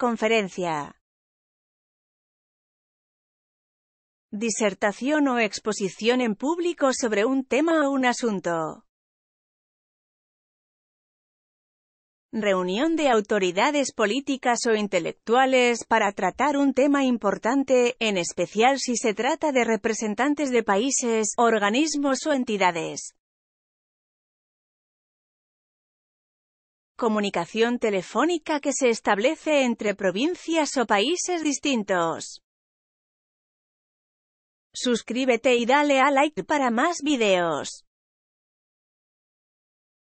Conferencia. Disertación o exposición en público sobre un tema o un asunto. Reunión de autoridades políticas o intelectuales para tratar un tema importante, en especial si se trata de representantes de países, organismos o entidades. comunicación telefónica que se establece entre provincias o países distintos. Suscríbete y dale a like para más videos.